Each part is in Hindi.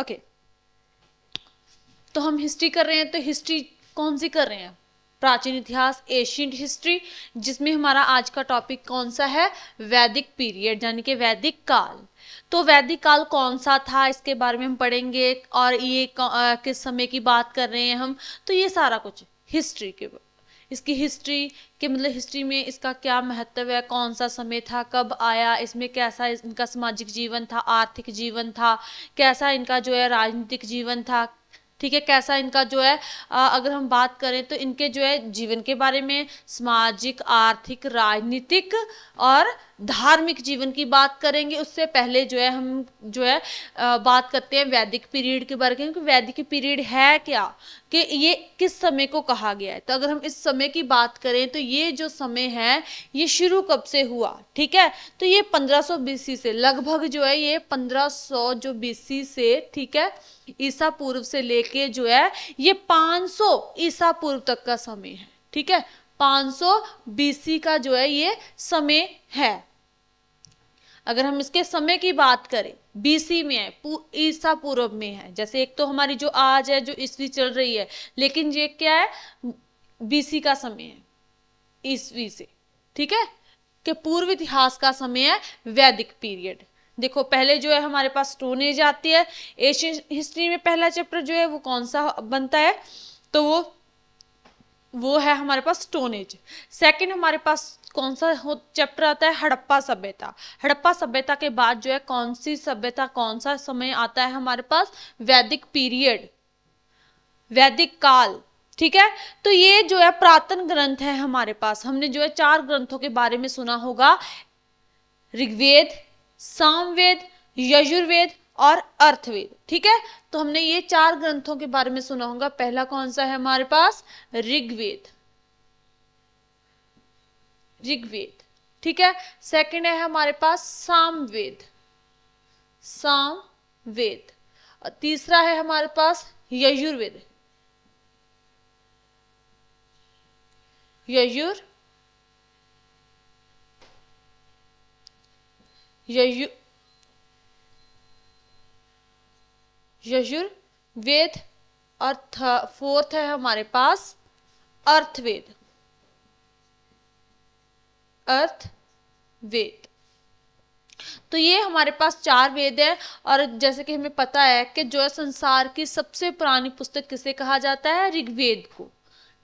ओके तो हम हिस्ट्री कर रहे हैं तो हिस्ट्री कौन सी कर रहे हैं प्राचीन इतिहास एशियंट हिस्ट्री जिसमें हमारा आज का टॉपिक कौन सा है वैदिक पीरियड यानी कि वैदिक काल तो वैदिक काल कौन सा था इसके बारे में हम पढ़ेंगे और ये किस समय की बात कर रहे हैं हम तो ये सारा कुछ हिस्ट्री के इसकी हिस्ट्री के मतलब हिस्ट्री में इसका क्या महत्व है कौन सा समय था कब आया इसमें कैसा इनका सामाजिक जीवन था आर्थिक जीवन था कैसा इनका जो है राजनीतिक जीवन था ठीक है कैसा इनका जो है आ, अगर हम बात करें तो इनके जो है जीवन के बारे में सामाजिक आर्थिक राजनीतिक और धार्मिक जीवन की बात करेंगे उससे पहले जो है हम जो है बात करते हैं वैदिक पीरियड के बारे में क्योंकि वैदिक पीरियड है क्या कि ये किस समय को कहा गया है तो अगर हम इस समय की बात करें तो ये जो समय है ये शुरू कब से हुआ ठीक है तो ये 1500 बीसी से लगभग जो है ये 1500 जो बीसी से ठीक है ईसा पूर्व से लेके जो है ये 500 ईसा पूर्व तक का समय है ठीक है 500 बीसी का जो है ये समय है अगर हम इसके समय की बात करें बीसी में है ईसा पूर्व में है जैसे एक तो हमारी जो आज है जो ईस्वी चल रही है लेकिन ये क्या है बीसी का समय है ईस्वी से ठीक है के पूर्व इतिहास का समय है वैदिक पीरियड देखो पहले जो है हमारे पास स्टोन एज आती है एशियन हिस्ट्री में पहला चैप्टर जो है वो कौन सा बनता है तो वो वो है हमारे पास स्टोन एज सेकेंड हमारे पास कौन सा चैप्टर आता है हड़प्पा सभ्यता हड़प्पा सभ्यता के बाद जो है कौन सी सभ्यता कौन सा समय आता है हमारे पास वैदिक पीरियड वैदिक काल ठीक है तो ये जो है प्रातन ग्रंथ है हमारे पास हमने जो है चार ग्रंथों के बारे में सुना होगा ऋग्वेद सामवेद यजुर्वेद और अर्थवेद ठीक है तो हमने ये चार ग्रंथों के बारे में सुना होगा पहला कौन सा है हमारे पास ऋग्वेद ऋग्वेद ठीक है सेकंड है हमारे पास सामवेद सामवेद और तीसरा है हमारे पास यजुर्वेद यजुर यजु यजुर वेद अर्थ फोर्थ है हमारे पास अर्थवेद अर्थ वेद तो ये हमारे पास चार वेद है और जैसे कि हमें पता है कि जो है संसार की सबसे पुरानी पुस्तक किसे कहा जाता है ऋग्वेद को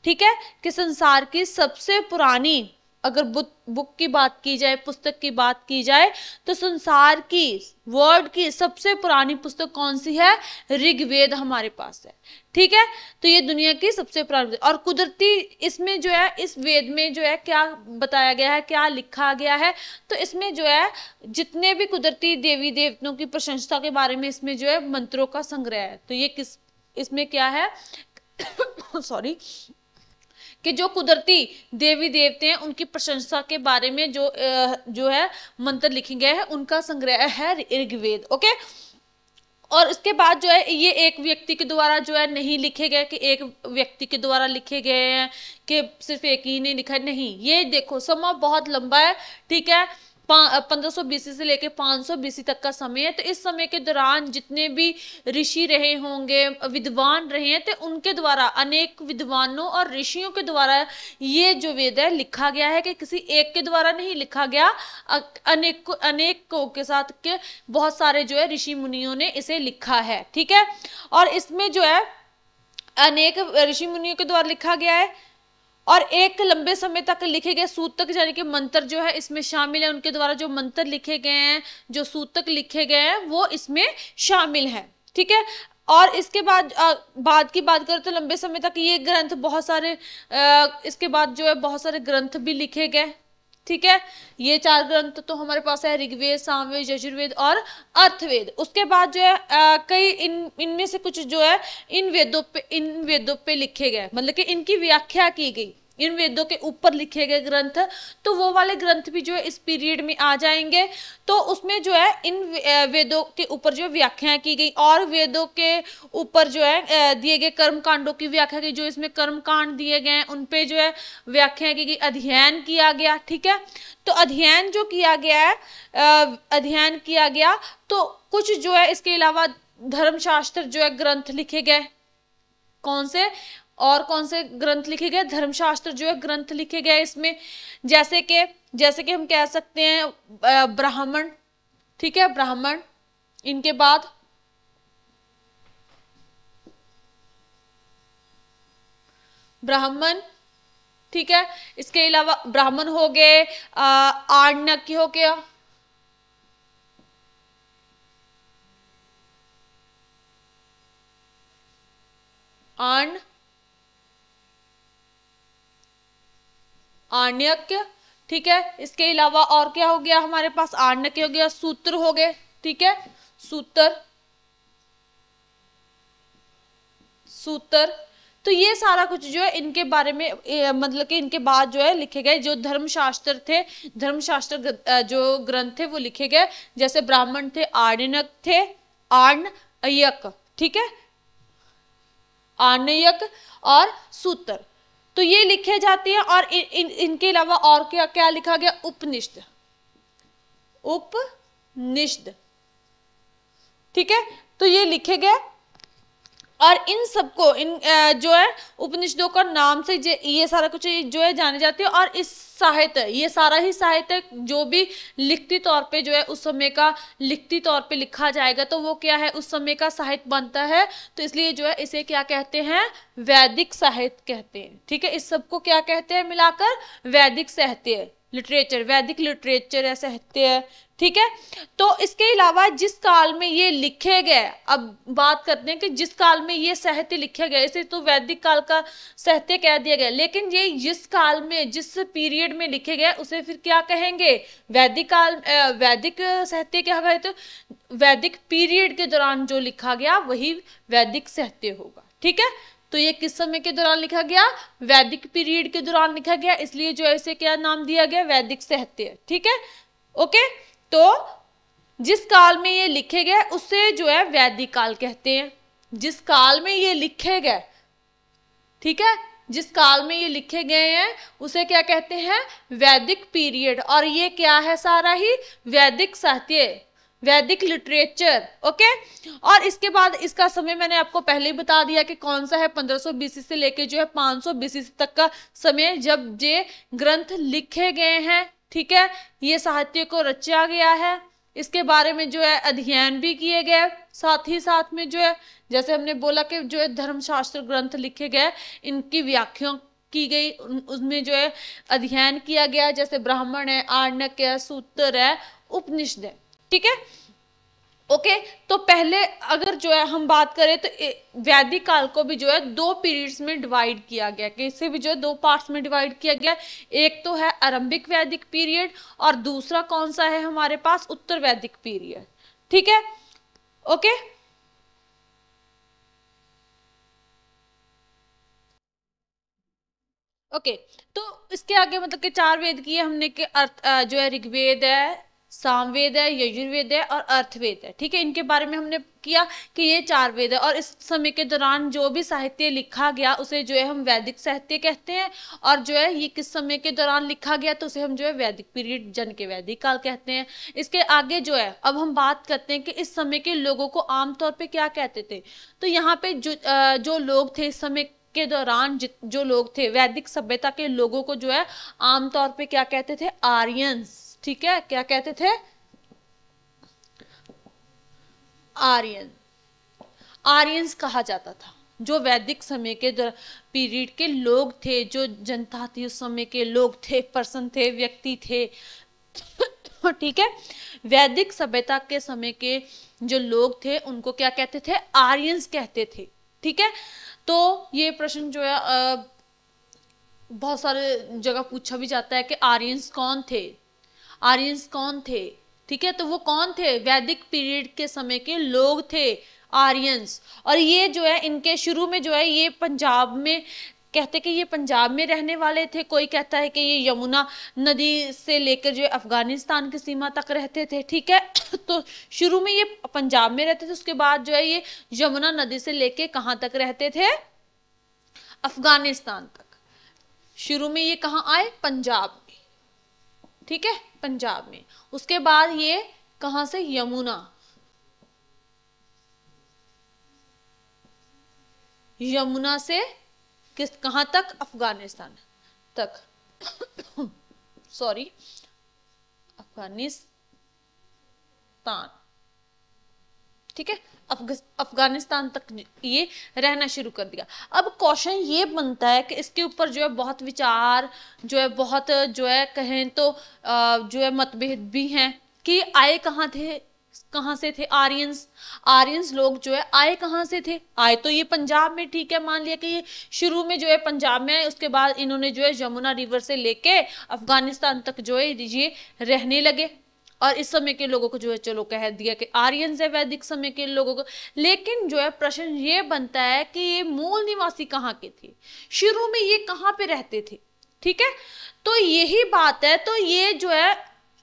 ठीक है कि संसार की सबसे पुरानी अगर बुक बुक की बात की जाए पुस्तक की बात की जाए तो संसार की वर्ल्ड की सबसे पुरानी पुस्तक कौन सी है ऋग्वेद हमारे पास है ठीक है तो ये दुनिया की सबसे पुरानी और कुदरती इसमें जो है इस वेद में जो है क्या बताया गया है क्या लिखा गया है तो इसमें जो है जितने भी कुदरती देवी देवतों की प्रशंसा के बारे में इसमें जो है मंत्रों का संग्रह है तो ये किस इसमें क्या है सॉरी कि जो कुदरती देवी देवते हैं उनकी प्रशंसा के बारे में जो जो है मंत्र लिखे गए हैं उनका संग्रह है ऋग्वेद ओके और इसके बाद जो है ये एक व्यक्ति के द्वारा जो है नहीं लिखे गए कि एक व्यक्ति के द्वारा लिखे गए हैं कि सिर्फ एक ही ने लिखा नहीं ये देखो समा बहुत लंबा है ठीक है पंद्रह सौ से लेकर पाँच सौ बीसी तक का समय है तो इस समय के दौरान जितने भी ऋषि रहे होंगे विद्वान रहे हैं तो उनके द्वारा अनेक विद्वानों और ऋषियों के द्वारा ये जो वेद है लिखा गया है कि किसी एक के द्वारा नहीं लिखा गया अनेक अनेकों के साथ के बहुत सारे जो है ऋषि मुनियों ने इसे लिखा है ठीक है और इसमें जो है अनेक ऋषि मुनियों के द्वारा लिखा गया है और एक लंबे समय तक लिखे गए सूतक यानी कि मंत्र जो है इसमें शामिल है उनके द्वारा जो मंत्र लिखे गए हैं जो सूतक लिखे गए हैं वो इसमें शामिल है ठीक है और इसके बाद आ, बाद की बात करें तो लंबे समय तक ये ग्रंथ बहुत सारे आ, इसके बाद जो है बहुत सारे ग्रंथ भी लिखे गए ठीक है ये चार ग्रंथ तो हमारे पास है ऋग्वेद सामवेद यजुर्वेद और अर्थवेद उसके बाद जो है आ, कई इन इनमें से कुछ जो है इन वेदों पे इन वेदों पे लिखे गए मतलब कि इनकी व्याख्या की गई इन वेदों के ऊपर लिखे गए ग्रंथ तो वो वाले ग्रंथ भी जो है इस पीरियड में आ जाएंगे तो उसमें जो है इन वेदों के ऊपर जो व्याख्या की गई और वेदों के ऊपर जो है दिए गए कर्म कांडों की व्याख्या की जो इसमें कर्म कांड दिए गए हैं उनपे जो है व्याख्या की गई अध्ययन किया गया ठीक है तो अध्ययन जो किया गया है अध्ययन किया गया तो कुछ जो है इसके अलावा धर्मशास्त्र जो है ग्रंथ लिखे गए कौन से और कौन से ग्रंथ लिखे गए धर्मशास्त्र जो है ग्रंथ लिखे गए इसमें जैसे कि जैसे कि हम कह सकते हैं ब्राह्मण ठीक है ब्राह्मण इनके बाद ब्राह्मण ठीक है इसके अलावा ब्राह्मण हो गए आर्णक हो गया आर्ण आर्ण्यक ठीक है इसके अलावा और क्या हो गया हमारे पास आर्णक हो गया सूत्र हो गए ठीक है सूत्र सूत्र तो ये सारा कुछ जो है इनके बारे में मतलब कि इनके बाद जो है लिखे गए जो धर्मशास्त्र थे धर्मशास्त्र जो ग्रंथ थे वो लिखे गए जैसे ब्राह्मण थे आर्णक थे आर्णयक ठीक है आर्णयक और सूत्र तो ये लिखे जाते हैं और इन, इन, इनके अलावा और क्या क्या लिखा गया उपनिषद उपनिषद ठीक है तो ये लिखे गए और इन सबको इन जो है उपनिषदों का नाम से ये सारा कुछ जो है जाने जाते हैं और इस साहित्य ये सारा ही साहित्य जो भी लिखती तौर पे जो है उस समय का लिखती तौर पे लिखा जाएगा तो वो क्या है उस समय का साहित्य बनता है तो इसलिए जो है इसे क्या कहते हैं वैदिक साहित्य कहते हैं ठीक है इस सबको क्या कहते हैं मिलाकर वैदिक साहित्य लिटरेचर वैदिक लिटरेचर है साहित्य ठीक है तो इसके अलावा जिस काल में ये लिखे गए अब बात करते हैं कि जिस काल में ये साहित्य लिखे गए इसे तो वैदिक काल का साहित्य कह दिया गया लेकिन ये जिस काल में जिस पीरियड में लिखे गए उसे फिर क्या कहेंगे वैदिक काल वैदिक साहित्य क्या कहते तो वैदिक पीरियड के दौरान जो लिखा गया वही वैदिक साहित्य होगा ठीक है तो ये किस समय के दौरान लिखा गया वैदिक पीरियड के दौरान लिखा गया इसलिए जो इसे क्या नाम दिया गया वैदिक साहित्य ठीक है ओके तो जिस काल में ये लिखे गए उसे जो है वैदिक काल कहते हैं जिस काल में ये लिखे गए ठीक है जिस काल में ये लिखे गए हैं उसे क्या कहते हैं वैदिक पीरियड और ये क्या है सारा ही वैदिक साहित्य वैदिक लिटरेचर ओके और इसके बाद इसका समय मैंने आपको पहले ही बता दिया कि कौन सा है 1500 सौ से लेके जो है 500 बीसी तक का समय जब ये ग्रंथ लिखे गए हैं ठीक है ये साहित्य को रचा गया है इसके बारे में जो है अध्ययन भी किए गए साथ ही साथ में जो है जैसे हमने बोला कि जो है धर्मशास्त्र ग्रंथ लिखे गए इनकी व्याख्या की गई उसमें जो है अध्ययन किया गया जैसे ब्राह्मण है आर्णक है सूत्र है उपनिषद है ठीक है ओके तो पहले अगर जो है हम बात करें तो वैदिक काल को भी जो है दो पीरियड्स में डिवाइड किया गया कि इसे भी जो है दो पार्ट्स में डिवाइड किया गया एक तो है आरंभिक वैदिक पीरियड और दूसरा कौन सा है हमारे पास उत्तर वैदिक पीरियड ठीक है ओके ओके तो इसके आगे मतलब के चार वेद किए हमने के अर्थ जो है ऋग्वेद है सामवेद है यजुर्वेद है और अर्थवेद है ठीक है इनके बारे में हमने किया कि ये चार वेद है और इस समय के दौरान जो भी साहित्य लिखा गया उसे जो है हम वैदिक साहित्य कहते हैं और जो है ये किस समय के दौरान लिखा गया तो उसे हम जो है वैदिक पीरियड जन के वैदिक काल कहते हैं इसके आगे जो है अब हम बात करते हैं कि इस समय के लोगों को आमतौर पर क्या कहते थे तो यहाँ पे जो जो लोग थे इस समय के दौरान जो लोग थे वैदिक सभ्यता के लोगों को जो है आमतौर पर क्या कहते थे आर्यंस ठीक है क्या कहते थे आर्यन आर्यन कहा जाता था जो वैदिक समय के पीरियड के लोग थे जो जनता थी उस समय के लोग थे पर्सन थे व्यक्ति थे ठीक है वैदिक सभ्यता के समय के जो लोग थे उनको क्या कहते थे आर्यन कहते थे ठीक है तो ये प्रश्न जो है बहुत सारे जगह पूछा भी जाता है कि आर्यन कौन थे आर्यंस कौन थे ठीक है तो वो कौन थे वैदिक पीरियड के समय के लोग थे आर्यंस और ये जो है इनके शुरू में जो है ये पंजाब में कहते कि ये पंजाब में रहने वाले थे कोई कहता है कि ये यमुना नदी से लेकर जो अफगानिस्तान की सीमा तक रहते थे ठीक है तो शुरू में ये पंजाब में रहते थे उसके बाद जो है ये यमुना नदी से लेके कहाँ तक रहते थे अफगानिस्तान तक शुरू में ये कहाँ आए पंजाब में ठीक है पंजाब में उसके बाद ये कहा से यमुना यमुना से किस कहां तक अफगानिस्तान तक सॉरी अफगानिस्तान ठीक है अफगानिस्तान तक ये रहना शुरू कर दिया अब क्वेश्चन ये बनता है कि इसके ऊपर जो है बहुत विचार जो है बहुत जो है कहें तो जो है मतभेद भी हैं कि आए कहाँ थे कहाँ से थे आर्यंस आर्यंस लोग जो है आए कहाँ से थे आए तो ये पंजाब में ठीक है मान लिया कि ये शुरू में जो है पंजाब में आए उसके बाद इन्होंने जो है यमुना रिवर से लेके अफगानिस्तान तक जो है ये रहने लगे और इस समय के लोगों को जो है चलो कह दिया कि आर्यन है वैदिक समय के लोगों को लेकिन जो है प्रश्न ये बनता है कि ये मूल निवासी कहाँ के थे शुरू में ये कहाँ पे रहते थे ठीक है तो यही बात है तो ये जो है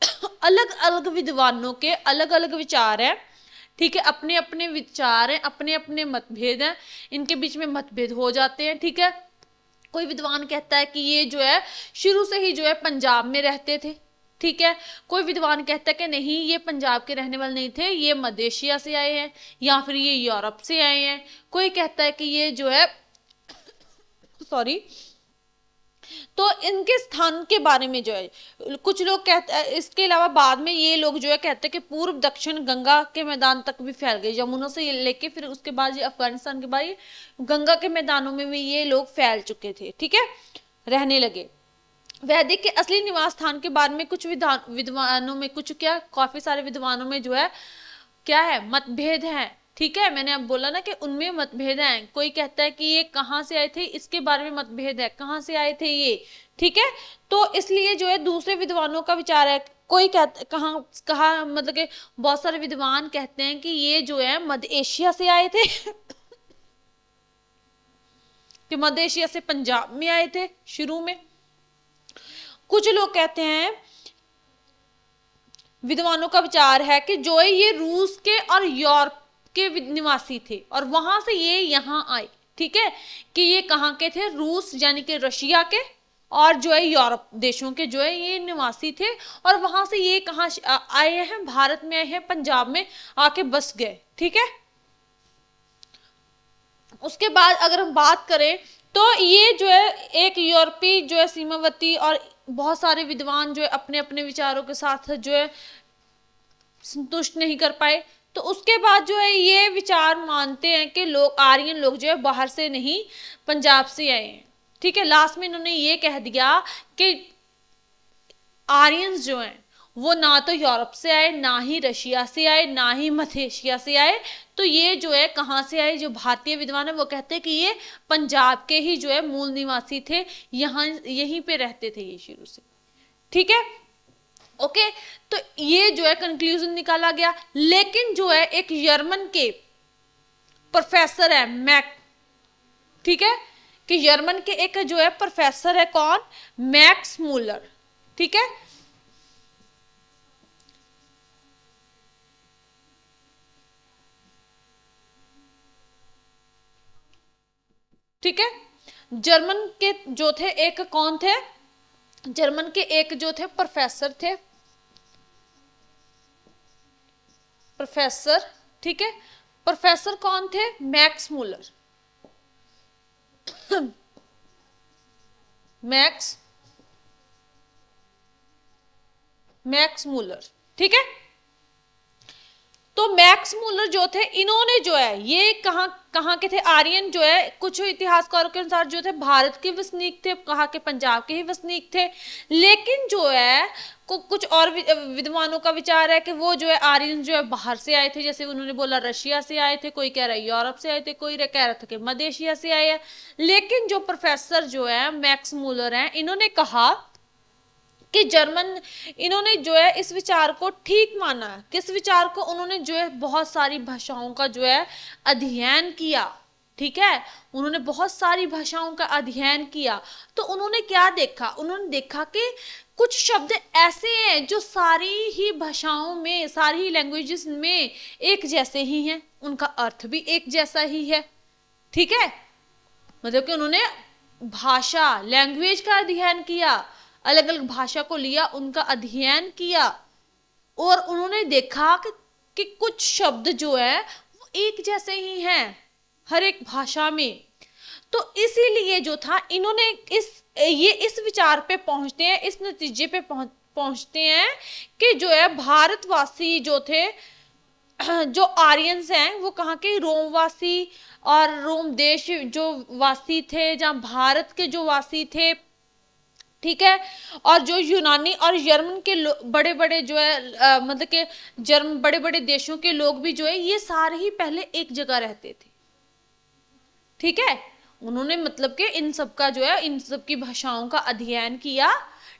अलग अलग विद्वानों के अलग अलग विचार है ठीक है अपने अपने विचार हैं अपने अपने मतभेद हैं इनके बीच में मतभेद हो जाते हैं ठीक है कोई विद्वान कहता है कि ये जो है शुरू से ही जो है पंजाब में रहते थे ठीक है कोई विद्वान कहता है कि नहीं ये पंजाब के रहने वाले नहीं थे ये मदेशिया से आए हैं या फिर ये यूरोप से आए हैं कोई कहता है कि ये जो है सॉरी तो इनके स्थान के बारे में जो है कुछ लोग कहते इसके अलावा बाद में ये लोग जो है कहते हैं कि पूर्व दक्षिण गंगा के मैदान तक भी फैल गए यमुना से लेके फिर उसके बाद ये अफगानिस्तान के बाद गंगा के मैदानों में भी ये लोग फैल चुके थे ठीक है रहने लगे वैदिक के असली निवास स्थान के बारे में कुछ विधान विद्वानों में कुछ क्या काफी सारे विद्वानों में जो है क्या है मतभेद है ठीक है मैंने अब बोला ना कि उनमें मतभेद हैं कोई कहता है कि ये कहाँ से आए थे इसके बारे में मतभेद है कहाँ से आए थे ये ठीक है तो इसलिए जो है दूसरे विद्वानों का विचार है कोई कहता कहा कहा मतलब के बहुत सारे विद्वान कहते हैं कि ये जो है मध्य एशिया से आए थे कि मध्य एशिया से पंजाब में आए थे शुरू में कुछ लोग कहते हैं विद्वानों का विचार है कि जो ये रूस के और यूरोप के निवासी थे और वहां से ये यहाँ आए ठीक है कि ये कहाँ के थे रूस यानी कि रशिया के और जो है यूरोप देशों के जो है ये निवासी थे और वहां से ये कहाँ आए हैं भारत में आए हैं पंजाब में आके बस गए ठीक है उसके बाद अगर हम बात करें तो ये जो है एक यूरोपीय जो है सीमावर्ती और बहुत सारे विद्वान जो है अपने अपने विचारों के साथ जो है संतुष्ट नहीं कर पाए तो उसके बाद जो है ये विचार मानते हैं कि लोग आर्यन लोग जो है बाहर से नहीं पंजाब से आए हैं ठीक है लास्ट में इन्होंने ये कह दिया कि आर्यन जो हैं वो ना तो यूरोप से आए ना ही रशिया से आए ना ही एशिया से आए तो ये जो है कहाँ से आए जो भारतीय विद्वान है वो कहते हैं कि ये पंजाब के ही जो है मूल निवासी थे यहाँ यहीं पे रहते थे ये शुरू से ठीक है ओके okay, तो ये जो है कंक्लूजन निकाला गया लेकिन जो है एक यर्मन के प्रोफेसर है मैक ठीक है कि यर्मन के एक जो है प्रोफेसर है कौन मैक्स मूलर ठीक है ठीक है जर्मन के जो थे एक कौन थे जर्मन के एक जो थे प्रोफेसर थे प्रोफेसर ठीक है प्रोफेसर कौन थे Max Muller Max Max Muller ठीक है तो मैक्स मूलर जो थे इन्होंने जो है ये कहाँ कहाँ के थे आर्यन जो है कुछ इतिहासकारों के अनुसार जो थे भारत के वसनीक थे कहाँ के पंजाब के ही वसनीक थे लेकिन जो है कुछ और विद्वानों का विचार है कि वो जो है आर्यन जो है बाहर से आए थे जैसे उन्होंने बोला रशिया से आए थे कोई कह रहा है यूरोप से आए थे कोई कह रहा था कि मध्य एशिया से आए हैं लेकिन जो प्रोफेसर जो है मैक्स मूलर हैं इन्होंने कहा कि जर्मन इन्होंने जो है इस विचार को ठीक माना किस विचार को उन्होंने जो है बहुत सारी भाषाओं का जो है अध्ययन किया ठीक है उन्होंने बहुत सारी भाषाओं का अध्ययन किया तो उन्होंने क्या देखा उन्होंने देखा कि कुछ शब्द ऐसे हैं जो सारी ही भाषाओं में सारी ही लैंग्वेजेस में एक जैसे ही हैं उनका अर्थ भी एक जैसा ही है ठीक है मतलब कि उन्होंने भाषा लैंग्वेज का अध्ययन किया अलग अलग भाषा को लिया उनका अध्ययन किया और उन्होंने देखा कि, कि कुछ शब्द जो है वो एक जैसे ही हैं हर एक भाषा में तो इसीलिए जो था इन्होंने इस ये इस विचार पे पहुंचते हैं इस नतीजे पे पहुंच पहुंचते हैं कि जो है भारतवासी जो थे जो आर्यन हैं वो कहाँ के रोमवासी और रोम देश जो वासी थे जहाँ भारत के जो वासी थे ठीक है और जो यूनानी और जर्मन के बड़े बड़े जो है मतलब के जर्मन बड़े बड़े देशों के लोग भी जो है ये सारे ही पहले एक जगह रहते थे ठीक है उन्होंने मतलब के इन सब का जो है इन सब की भाषाओं का अध्ययन किया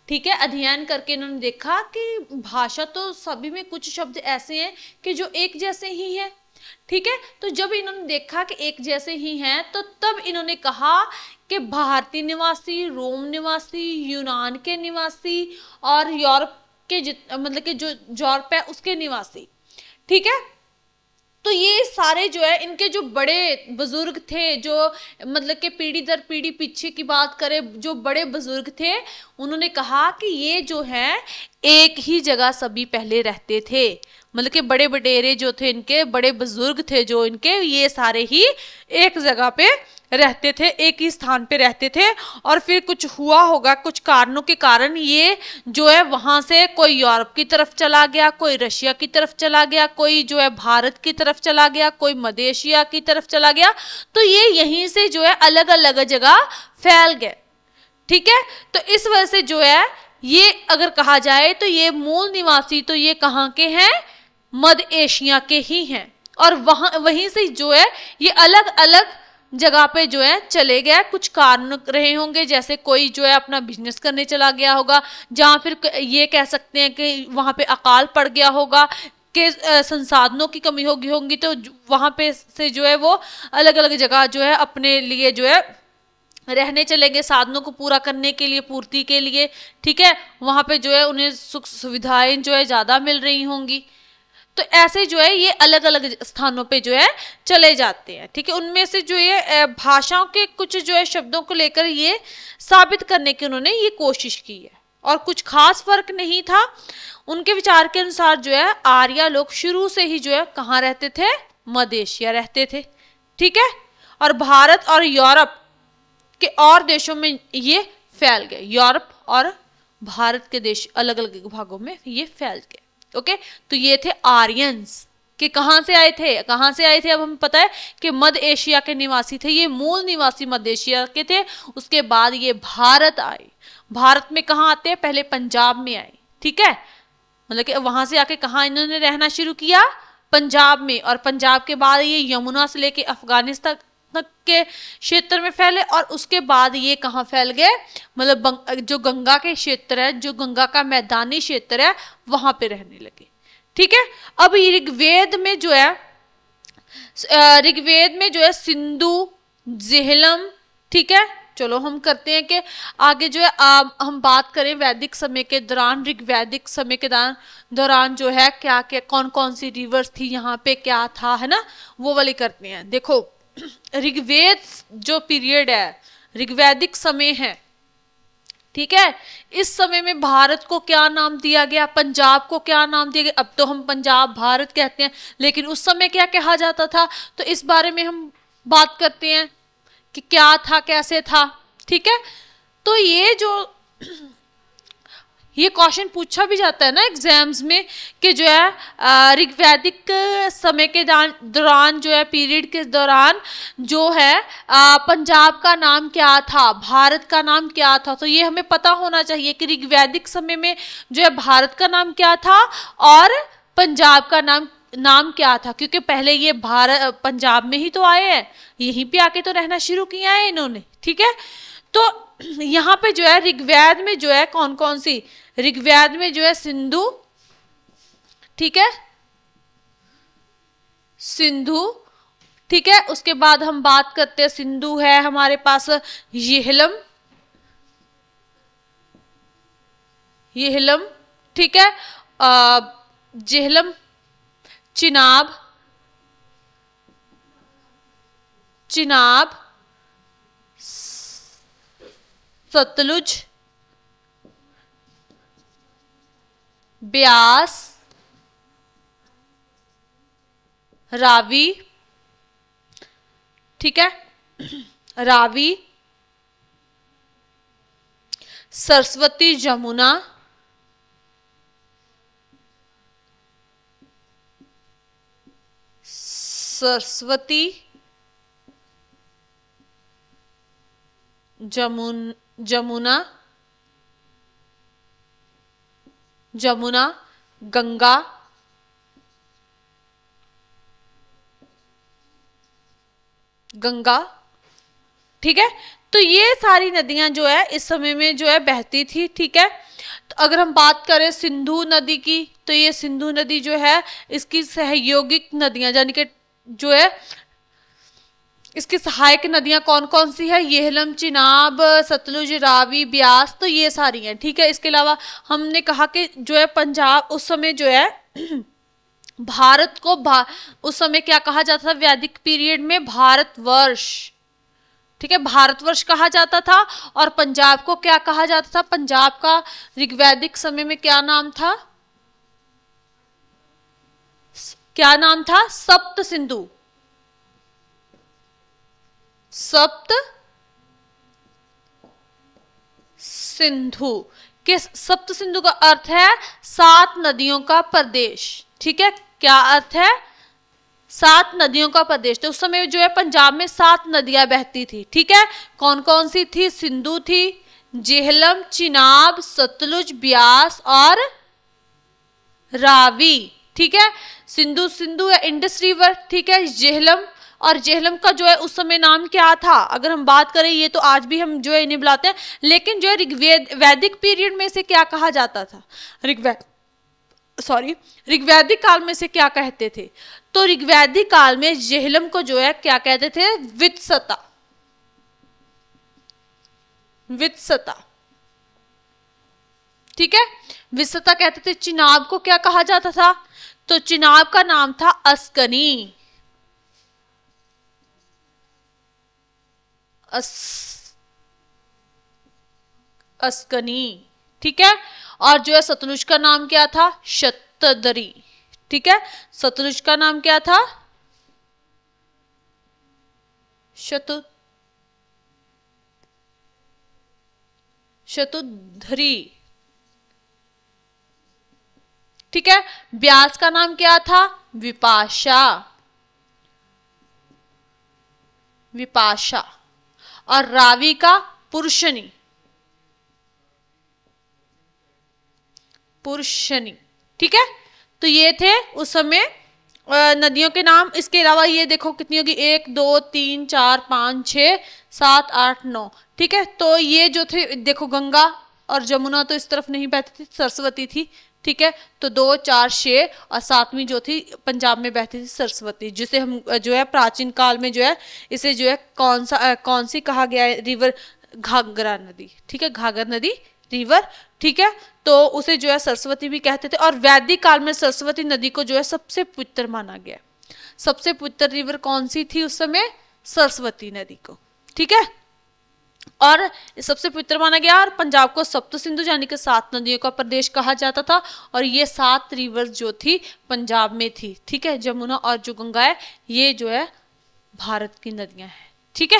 ठीक है अध्ययन करके इन्होंने देखा कि भाषा तो सभी में कुछ शब्द ऐसे हैं कि जो एक जैसे ही हैं ठीक है तो जब इन्होंने देखा कि एक जैसे ही हैं तो तब इन्होंने कहा कि भारतीय निवासी रोम निवासी यूनान के निवासी और यूरोप के जित मतलब कि जो यूरोप है उसके निवासी ठीक है तो ये सारे जो है इनके जो बड़े बुजुर्ग थे जो मतलब के पीढ़ी दर पीढ़ी पीछे की बात करें जो बड़े बुजुर्ग थे उन्होंने कहा कि ये जो है एक ही जगह सभी पहले रहते थे मतलब के बड़े बटेरे जो थे इनके बड़े बुजुर्ग थे जो इनके ये सारे ही एक जगह पे रहते थे एक ही स्थान पे रहते थे और फिर कुछ हुआ होगा कुछ कारणों के कारण ये जो है वहां से कोई यूरोप की तरफ चला गया कोई रशिया की तरफ चला गया कोई जो है भारत की तरफ चला गया कोई मदेशिया की तरफ चला गया तो ये यहीं से जो है अलग अलग जगह फैल गए ठीक है तो इस वजह से जो है ये अगर कहा जाए तो ये मूल निवासी तो ये कहाँ के हैं मध्य एशिया के ही हैं और वहां वहीं से जो है ये अलग अलग जगह पे जो है चले गया कुछ कारण रहे होंगे जैसे कोई जो है अपना बिजनेस करने चला गया होगा जहाँ फिर ये कह सकते हैं कि वहाँ पे अकाल पड़ गया होगा के संसाधनों की कमी होगी होंगी तो वहाँ पे से जो है वो अलग अलग जगह जो है अपने लिए जो है रहने चले गए साधनों को पूरा करने के लिए पूर्ति के लिए ठीक है वहाँ पे जो है उन्हें सुख सुविधाएं जो है ज़्यादा मिल रही होंगी तो ऐसे जो है ये अलग अलग स्थानों पे जो है चले जाते हैं ठीक है उनमें से जो ये भाषाओं के कुछ जो है शब्दों को लेकर ये साबित करने की उन्होंने ये कोशिश की है और कुछ खास फर्क नहीं था उनके विचार के अनुसार जो है आर्या लोग शुरू से ही जो है कहाँ रहते थे मदेशिया रहते थे ठीक है और भारत और यूरोप के और देशों में ये फैल गए यूरोप और भारत के देश अलग अलग भागों में ये फैल गए ओके तो ये थे आर्यंस कि कहाँ से आए थे कहाँ से आए थे अब हमें पता है कि मध्य एशिया के निवासी थे ये मूल निवासी मध्य एशिया के थे उसके बाद ये भारत आए भारत में कहाँ आते हैं पहले पंजाब में आए ठीक है मतलब कि वहां से आके कहा इन्होंने रहना शुरू किया पंजाब में और पंजाब के बाद ये यमुना से लेके अफगानिस्तान तक के क्षेत्र में फैले और उसके बाद ये कहाँ फैल गए मतलब जो गंगा के क्षेत्र है जो गंगा का मैदानी क्षेत्र है वहां पे रहने लगे ठीक है अब ऋग्वेद में जो है ऋग्वेद में जो है सिंधु जेहलम ठीक है चलो हम करते हैं कि आगे जो है आप हम बात करें वैदिक समय के दौरान ऋग्वैदिक समय के दौरान दौरान जो है क्या क्या कौन कौन सी रिवर्स थी यहाँ पे क्या था है ना वो वाली करते हैं देखो ऋग्वेद जो पीरियड है ऋग्वैदिक समय है ठीक है इस समय में भारत को क्या नाम दिया गया पंजाब को क्या नाम दिया गया अब तो हम पंजाब भारत कहते हैं लेकिन उस समय क्या कहा जाता था तो इस बारे में हम बात करते हैं कि क्या था कैसे था ठीक है तो ये जो ये क्वेश्चन पूछा भी जाता है ना एग्जाम्स में कि जो है ऋग्वैदिक समय के दौरान जो है पीरियड के दौरान जो है आ, पंजाब का नाम क्या था भारत का नाम क्या था तो ये हमें पता होना चाहिए कि ऋग्वैदिक समय में जो है भारत का नाम क्या था और पंजाब का नाम नाम क्या था क्योंकि पहले ये भारत पंजाब में ही तो आए हैं यहीं पे आके तो रहना शुरू किया है इन्होंने ठीक है तो यहाँ पे जो है ऋग्वेद में जो है कौन कौन सी ऋग्वेद में जो है सिंधु ठीक है सिंधु ठीक है उसके बाद हम बात करते हैं सिंधु है हमारे पास येहलम येहलम ठीक है जेहलम चिनाब चिनाब सतलुज ब्यास रावी ठीक है रावी सरस्वती जमुना सरस्वती जमुन जमुना जमुना गंगा गंगा ठीक है तो ये सारी नदियां जो है इस समय में जो है बहती थी ठीक है तो अगर हम बात करें सिंधु नदी की तो ये सिंधु नदी जो है इसकी सहयोगिक नदियां यानी कि जो है इसकी सहायक नदियां कौन कौन सी है येहलम चिनाब सतलुज रावी ब्यास तो ये सारी हैं ठीक है इसके अलावा हमने कहा कि जो है पंजाब उस समय जो है भारत को भा, उस समय क्या कहा जाता था वैदिक पीरियड में भारतवर्ष ठीक है भारतवर्ष कहा जाता था और पंजाब को क्या कहा जाता था पंजाब का ऋग्वैदिक समय में क्या नाम था क्या नाम था सप्त सिंधु सप्त सिंधु किस सप्त सिंधु का अर्थ है सात नदियों का प्रदेश ठीक है क्या अर्थ है सात नदियों का प्रदेश तो उस समय जो है पंजाब में सात नदियां बहती थी ठीक है कौन कौन सी थी सिंधु थी जेहलम चिनाब सतलुज ब्यास और रावी ठीक है सिंधु सिंधु है इंडस रिवर ठीक है जेहलम और जेहलम का जो है उस समय नाम क्या था अगर हम बात करें ये तो आज भी हम जो है इन्हें बुलाते हैं लेकिन जो है ऋग्वेद वैदिक पीरियड में से क्या कहा जाता था ऋग्वेद सॉरी ऋग्वैदिक काल में से क्या कहते थे तो ऋग्वैदिक काल में जेहलम को जो है क्या कहते थे वित्सता वित्सता ठीक है वित्सता कहते थे चिनाब को क्या कहा जाता था तो चिनाब का नाम था अस्कनी अस अस्कनी ठीक है और जो है सतनुज का नाम क्या था शतदरी ठीक है सतनुज का नाम क्या था शतु शतुधरी ठीक है ब्यास का नाम क्या था विपाशा विपाशा और रावी का पुरुषनी पुरुषनी ठीक है तो ये थे उस समय नदियों के नाम इसके अलावा ये देखो कितनी होगी एक दो तीन चार पाँच छ सात आठ नौ ठीक है तो ये जो थे देखो गंगा और जमुना तो इस तरफ नहीं बहती थी सरस्वती थी ठीक है तो दो चार छः और सातवीं जो थी पंजाब में बहती थी सरस्वती जिसे हम जो है प्राचीन काल में जो है इसे जो है कौन सा कौन सी कहा गया है रिवर घाघरा नदी ठीक है घाघर नदी रिवर ठीक है तो उसे जो है सरस्वती भी कहते थे और वैदिक काल में सरस्वती नदी को जो है सबसे पवित्र माना गया सबसे पवित्र रिवर कौन सी थी उस समय सरस्वती नदी को ठीक है और सबसे पवित्र माना गया और पंजाब को सप्त सिंधु यानी कि सात नदियों का प्रदेश कहा जाता था और ये सात रिवर्स जो थी पंजाब में थी ठीक है जमुना और जो गंगा है ये जो है भारत की नदियां हैं ठीक है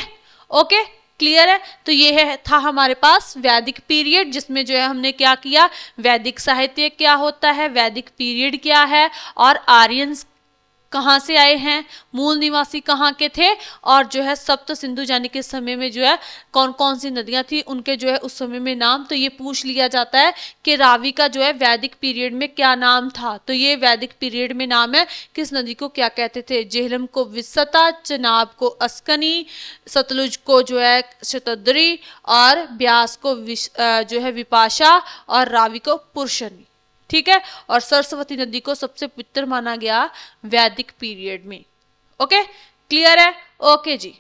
ओके क्लियर है तो ये है था हमारे पास वैदिक पीरियड जिसमें जो है हमने क्या किया वैदिक साहित्य क्या होता है वैदिक पीरियड क्या है और आर्यन कहाँ से आए हैं मूल निवासी कहाँ के थे और जो है सप्त सिंधु यानी के समय में जो है कौन कौन सी नदियाँ थी उनके जो है उस समय में नाम तो ये पूछ लिया जाता है कि रावी का जो है वैदिक पीरियड में क्या नाम था तो ये वैदिक पीरियड में नाम है किस नदी को क्या कहते थे जेहलम को विसता चनाब को अस्कनी सतलुज को जो है शतद्री और ब्यास को जो है विपाशा और रावी को पुरशनी ठीक है और सरस्वती नदी को सबसे पवित्र माना गया वैदिक पीरियड में ओके क्लियर है ओके जी